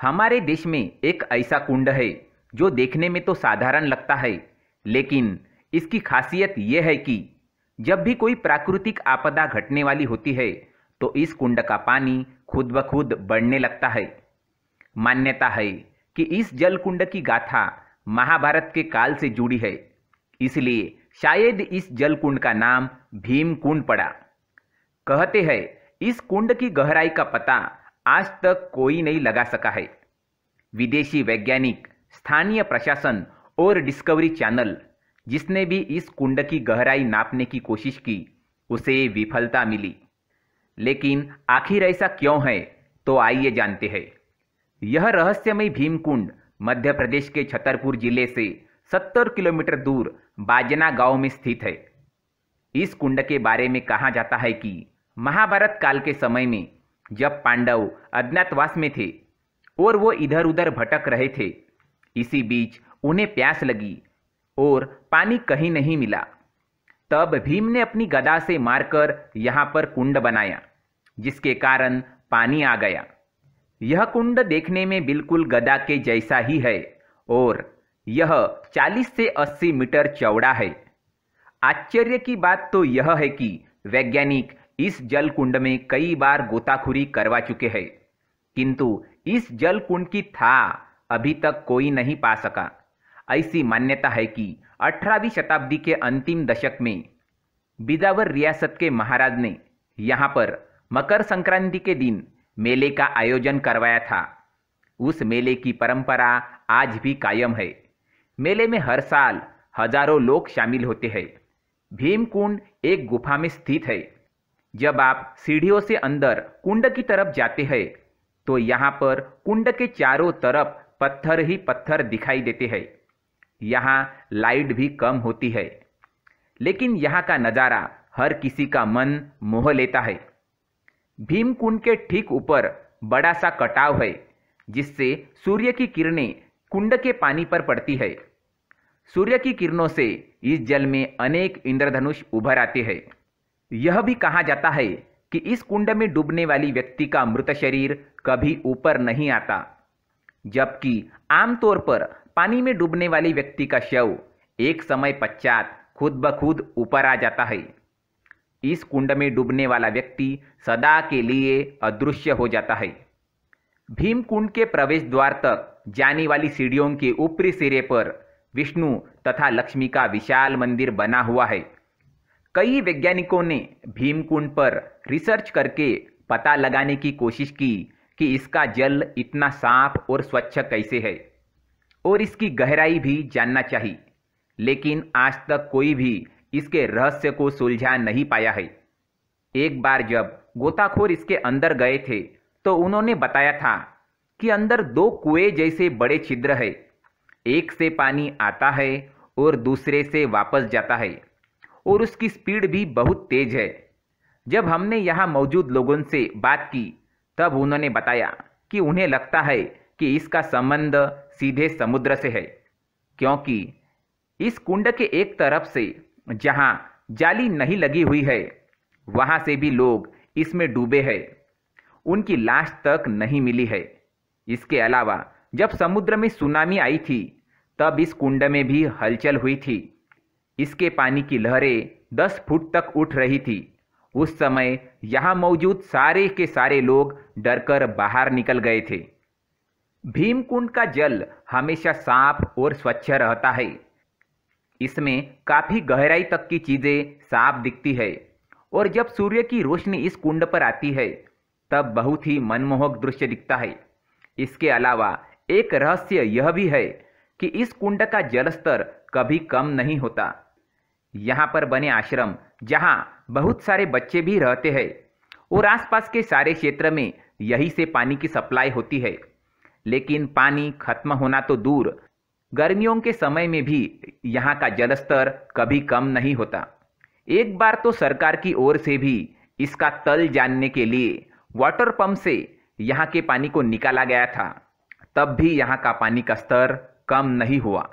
हमारे देश में एक ऐसा कुंड है जो देखने में तो साधारण लगता है लेकिन इसकी खासियत यह है कि जब भी कोई प्राकृतिक आपदा घटने वाली होती है तो इस कुंड का पानी खुद ब खुद बढ़ने लगता है मान्यता है कि इस जल कुंड की गाथा महाभारत के काल से जुड़ी है इसलिए शायद इस जल कुंड का नाम भीम कुंड पड़ा कहते हैं इस कुंड की गहराई का पता आज तक कोई नहीं लगा सका है विदेशी वैज्ञानिक स्थानीय प्रशासन और डिस्कवरी चैनल जिसने भी इस कुंड की गहराई नापने की कोशिश की उसे विफलता मिली लेकिन आखिर ऐसा क्यों है तो आइए जानते हैं यह रहस्यमय भीमकुंड मध्य प्रदेश के छतरपुर जिले से 70 किलोमीटर दूर बाजना गांव में स्थित है इस कुंड के बारे में कहा जाता है कि महाभारत काल के समय में जब पांडव अज्ञातवास में थे और वो इधर उधर भटक रहे थे इसी बीच उन्हें प्यास लगी और पानी कहीं नहीं मिला तब भीम ने अपनी गदा से मारकर यहाँ पर कुंड बनाया जिसके कारण पानी आ गया यह कुंड देखने में बिल्कुल गदा के जैसा ही है और यह 40 से 80 मीटर चौड़ा है आश्चर्य की बात तो यह है कि वैज्ञानिक इस जल कुंड में कई बार गोताखोरी करवा चुके हैं किंतु इस जल कुंड की था अभी तक कोई नहीं पा सका ऐसी मान्यता है कि अठारहवीं शताब्दी के अंतिम दशक में बिदावर रियासत के महाराज ने यहाँ पर मकर संक्रांति के दिन मेले का आयोजन करवाया था उस मेले की परंपरा आज भी कायम है मेले में हर साल हजारों लोग शामिल होते हैं भीमकुंड एक गुफा में स्थित है जब आप सीढ़ियों से अंदर कुंड की तरफ जाते हैं तो यहाँ पर कुंड के चारों तरफ पत्थर ही पत्थर दिखाई देते हैं यहाँ लाइट भी कम होती है लेकिन यहाँ का नज़ारा हर किसी का मन मोह लेता है भीम कुंड के ठीक ऊपर बड़ा सा कटाव है जिससे सूर्य की किरणें कुंड के पानी पर पड़ती है सूर्य की किरणों से इस जल में अनेक इंद्रधनुष उभर आते हैं यह भी कहा जाता है कि इस कुंड में डूबने वाली व्यक्ति का मृत शरीर कभी ऊपर नहीं आता जबकि आमतौर पर पानी में डूबने वाली व्यक्ति का शव एक समय पश्चात खुद ब खुद ऊपर आ जाता है इस कुंड में डूबने वाला व्यक्ति सदा के लिए अदृश्य हो जाता है भीम कुंड के प्रवेश द्वार तक जाने वाली सीढ़ियों के ऊपरी सिरे पर विष्णु तथा लक्ष्मी का विशाल मंदिर बना हुआ है कई वैज्ञानिकों ने भीमकुंड पर रिसर्च करके पता लगाने की कोशिश की कि इसका जल इतना साफ और स्वच्छ कैसे है और इसकी गहराई भी जानना चाहिए लेकिन आज तक कोई भी इसके रहस्य को सुलझा नहीं पाया है एक बार जब गोताखोर इसके अंदर गए थे तो उन्होंने बताया था कि अंदर दो कुएं जैसे बड़े छिद्र है एक से पानी आता है और दूसरे से वापस जाता है और उसकी स्पीड भी बहुत तेज़ है जब हमने यहाँ मौजूद लोगों से बात की तब उन्होंने बताया कि उन्हें लगता है कि इसका संबंध सीधे समुद्र से है क्योंकि इस कुंड के एक तरफ से जहाँ जाली नहीं लगी हुई है वहाँ से भी लोग इसमें डूबे हैं उनकी लाश तक नहीं मिली है इसके अलावा जब समुद्र में सुनामी आई थी तब इस कुंड में भी हलचल हुई थी इसके पानी की लहरें दस फुट तक उठ रही थी उस समय यहाँ मौजूद सारे के सारे लोग डरकर बाहर निकल गए थे भीमकुंड का जल हमेशा साफ और स्वच्छ रहता है इसमें काफ़ी गहराई तक की चीज़ें साफ दिखती है और जब सूर्य की रोशनी इस कुंड पर आती है तब बहुत ही मनमोहक दृश्य दिखता है इसके अलावा एक रहस्य यह भी है कि इस कुंड का जलस्तर कभी कम नहीं होता यहाँ पर बने आश्रम जहाँ बहुत सारे बच्चे भी रहते हैं और आसपास के सारे क्षेत्र में यही से पानी की सप्लाई होती है लेकिन पानी खत्म होना तो दूर गर्मियों के समय में भी यहाँ का जलस्तर कभी कम नहीं होता एक बार तो सरकार की ओर से भी इसका तल जानने के लिए वाटर पंप से यहाँ के पानी को निकाला गया था तब भी यहाँ का पानी का स्तर कम नहीं हुआ